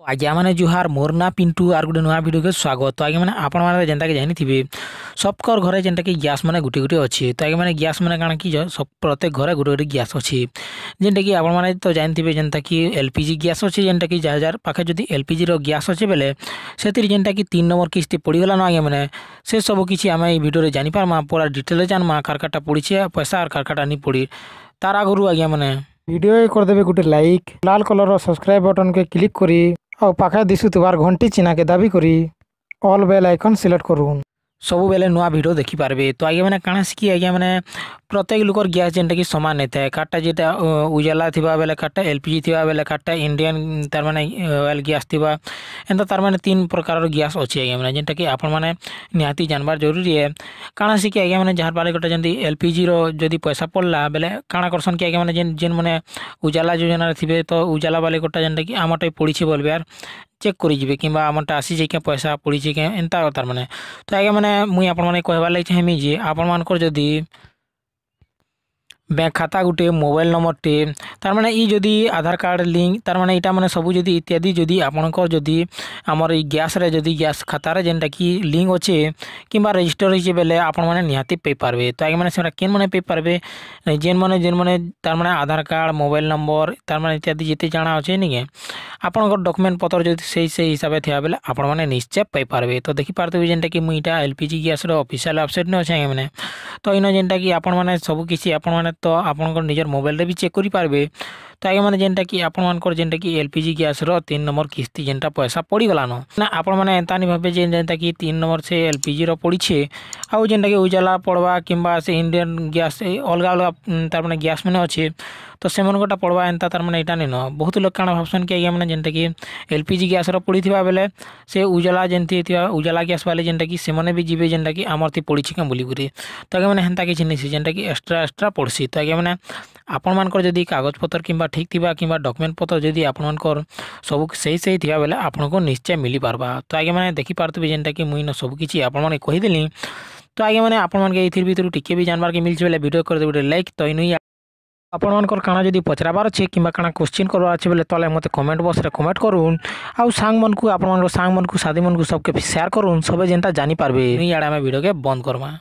তো ଆଜ୍ଞା ମାନେ ଜୁହାର ମୋର ନାଁ ପିଣ୍ଟୁ ଆର୍ ଗୋଟେ ନୂଆ ଭିଡ଼ିଓକେ ସ୍ୱାଗତ ତ ଆଜ୍ଞା ମାନେ ଆପଣମାନେ ଯେନ୍ତାକି ଜାଣିଥିବେ ସବକର ଘରେ ଯେନ୍ତାକି ଗ୍ୟାସ୍ ମାନେ ଗୋଟେ ଗୋଟେ ଅଛି ତ ଆଜ୍ଞା ମାନେ ଗ୍ୟାସ୍ ମାନେ କାଣା କି ପ୍ରତ୍ୟେକ ଘରେ ଗୋଟେ ଗୋଟେ ଗ୍ୟାସ୍ ଅଛି ଯେନ୍ଟାକି ଆପଣମାନେ ତ ଜାଣିଥିବେ ଯେନ୍ତାକି ଏଲ୍ ପି ଜି ଗ୍ୟାସ୍ ଅଛି ଯେନ୍ଟାକି ଯାହା ଯାହାର ପାଖେ ଯଦି ଏଲ୍ ପି ଜିର ଗ୍ୟାସ୍ ଅଛି ବେଲେ ସେଥିରେ ଯେନ୍ଟାକି ତିନି ନମ୍ବର କିସ୍ତି ପଡ଼ିଗଲାନ ଆଜ୍ଞା ମାନେ ସେସବୁ କିଛି ଆମେ ଏଇ ଭିଡ଼ିଓରେ ଜାଣିପାରମା ପୁରା ଡିଟେଲ୍ରେ ଜାଣମା କାରକାରଟା ପଡ଼ିଛେ ପଇସା ଆର୍ କାରକାରଟା ନି ପଡ଼ି ତାର ଆଗରୁ ଆଜ୍ଞା ମାନେ ভিডিও করে দেবে গোটে লাইক লাল কলর সবসক্রাইব বটনকে ক্লিক করে ଆଉ ପାଖେ ଦିଶୁଥିବାର ଘଣ୍ଟି ଚିହ୍ନକେ ଦାବି କରି ଅଲ୍ ବେଲ୍ ଆଇକନ୍ ସିଲେକ୍ଟ କରୁନ୍ ସବୁବେଲେ ନୂଆ ଭିଡ଼ିଓ ଦେଖିପାରିବେ ତ ଆଜ୍ଞା ମାନେ କାଣା ଶିଖି ଆଜ୍ଞା ମାନେ ପ୍ରତ୍ୟେକ ଲୋକର ଗ୍ୟାସ୍ ଯେନ୍ଟାକି ସମାନ ନେଇଥାଏ କାର୍ଡ଼ଟା ଯେଟା ଉଜାଲା ଥିବା ବେଲେ କାର୍ଡ଼ଟା ଏଲ୍ ପି ଜି ଥିବା ବେଲେ କାର୍ଡ଼ଟା ଇଣ୍ଡିଆନ୍ ତାରମାନେ ଅଏଲ୍ ଗ୍ୟାସ୍ ଥିବା ଏନ୍ତା ତାରମାନେ ତିନି ପ୍ରକାରର ଗ୍ୟାସ୍ ଅଛି ଆଜ୍ଞା ମାନେ ଯେନ୍ଟାକି ଆପଣମାନେ ନିହାତି ଜାଣିବାର ଜରୁରୀ ହେ କାଣା ଶିଖି ଆଜ୍ଞା ମାନେ ଯାହାର ପାରେ ଗୋଟେ ଯେମିତି ଏଲ୍ ପି ଜିର ଯଦି ପଇସା ପଡ଼ଲା ବେଲେ କାଣା କରସନ୍ କି ଆଜ୍ଞା ମାନେ ଯେନ୍ ଯେନ୍ ମାନେ ଉଜାଲା ଯୋଜନାରେ ଥିବେ ତ ଉଜାଲା ବାଲେ ଗୋଟେ ଯେନ୍ଟାକି ଆମର୍ଟା ପଡ଼ିଛି ବୋଲବେ ଆର୍ ଚେକ୍ କରିଯିବେ କିମ୍ବା ଆମର୍ଟା ଆସିଛେ କେଁ ପଇସା ପଡ଼ିଛେ କେଁ ଏନ୍ତା କଥାର ମାନେ ତ ଆଜ୍ଞା ମାନେ ମୁଇଁ ଆପଣମାନେ କହିବାର୍ ଲାଗି ଚାହିଁମି ଯେ ଆପଣମାନଙ୍କର ଯଦି ব্যাঙ্ক খাতা গোটে মোবাইল নম্বরটে তার মানে ই যদি আধার কার্ড লিঙ্ক তার মানে এটা মানে সবু যদি ইত্যাদি যদি আপনার যদি আমার এই গ্যাসের যদি গ্যাস খাতার যেটা কি লিঙ্ক অছে কিংবা রেজিস্টার হয়েছে বেলে আপনার মানে নিহতি পেয়ে পারবে তো আগে মানে সেটা কেন মানে পেয়ে পারবে যে মানে যে মানে তার মানে আধার কার্ড মোবাইল নম্বর তার মানে ইত্যাদি যেতে জানা অছে নিকে আপনার ডকুমেন্ট পত্র যদি সেই সেই হিসাবে থাকা বেলে আপনার মানে নিশ্চয় পারবে তো দেখি পারতে যেটা কি মুই এটা এলপিজি গ্যাসের অফিসিয়াল ওয়েবসাইট নিয়ে অছে আগে মানে তো এই যেটা কি আপনার মানে সবু কিছু আপনার ତ ଆପଣଙ୍କର ନିଜର ମୋବାଇଲ୍ରେ ବି ଚେକ୍ କରିପାରିବେ ତ ଆଜ୍ଞାମାନେ ଯେନ୍ଟାକି ଆପଣମାନଙ୍କର ଯେନ୍ଟାକି ଏଲ୍ ପି ଜି ଗ୍ୟାସ୍ର ତିନି ନମ୍ବର କିସ୍ତି ଯେନ୍ଟା ପଇସା ପଡ଼ିଗଲାନ ନା ଆପଣମାନେ ଏନ୍ତାନି ଭାବେ ଯେ ଯେନ୍ତାକି ତିନି ନମ୍ବର ସେ ଏଲ୍ ପି ଜିର ପଡ଼ିଛେ ଆଉ ଯେନ୍ଟାକି ଉଜାଲା ପଡ଼ବା କିମ୍ବା ସେ ଇଣ୍ଡିଆନ୍ ଗ୍ୟାସ୍ ଅଲଗା ଅଲଗା ତାରମାନେ ଗ୍ୟାସ୍ ମାନେ ଅଛେ ତ ସେମାନଙ୍କଟା ପଡ଼୍ବା ଏନ୍ତା ତାର୍ମାନେ ଇଟା ନିନ ବହୁତ ଲୋକ କାଣା ଭାବସନ୍ କି ଆଜ୍ଞା ମାନେ ଯେନ୍ଟାକି ଏଲ୍ ପି ଜି ଗ୍ୟାସ୍ର ପଡ଼ିଥିବା ବେଲେ ସେ ଉଜଲା ଯେମିତି ହେଇଥିବା ଉଜଲା ଗ୍ୟାସ୍ ବାଲେ ଯେନ୍ଟାକି ସେମାନେ ବି ଯିବେ ଯେନ୍ଟାକି ଆମର୍ତି ପଡ଼ିଛି କାଁ ବୋଲିକରି ତ ଆଜ୍ଞାମାନେ ହେନ୍ତା କିଛି ନେସି ଯେନ୍ଟାକି ଏକ୍ସଟ୍ରା ଏକ୍ସଟ୍ରା ପଡ଼୍ସି ତ ଆଜ୍ଞାମାନେ ଆପଣମାନଙ୍କର ଯଦି କାଗଜପତ୍ର କିମ୍ବା ଠିକ୍ ଥିବା କିମ୍ବା ଡକ୍ୟୁମେଣ୍ଟ ପତ୍ର ଯଦି ଆପଣମାନଙ୍କର ସବୁ ସେହି ସେହି ଥିବା ବେଲେ ଆପଣଙ୍କୁ ନିଶ୍ଚୟ ମିଲିପାର୍ବା ତ ଆଜ୍ଞାମାନେ ଦେଖିପାରୁଥିବେ ଯେନ୍ଟାକି ମୁଇଁନ ସବୁକିଛି ଆପଣମାନେ କହିଦେଲି তো আগে মানে আপনার এই ভিতর টিকিয়ে বি জানবার মিলছে বেলে ভিডিও করে দেবে লাইক তো ইনুই ଆପଣମାନଙ୍କର କାଣା ଯଦି ପଚରାବାର ଅଛି କିମ୍ବା କାଣା କୋଶ୍ଚିନ୍ କରବାର ଅଛି ବୋଲେ ତଲେ ମୋତେ କମେଣ୍ଟ ବକ୍ସରେ କମେଣ୍ଟ କରୁନ୍ ଆଉ ସାଙ୍ଗମାନଙ୍କୁ ଆପଣମାନଙ୍କର ସାଙ୍ଗମାନଙ୍କୁ ସାଥିମାନଙ୍କୁ ସବକେ ସେୟାର କରୁନ୍ ସବେ ଯେନ୍ତା ଜାଣିପାରିବେ ଇଆଡ଼େ ଆମେ ଭିଡ଼ିଓକେ ବନ୍ଦ କରମା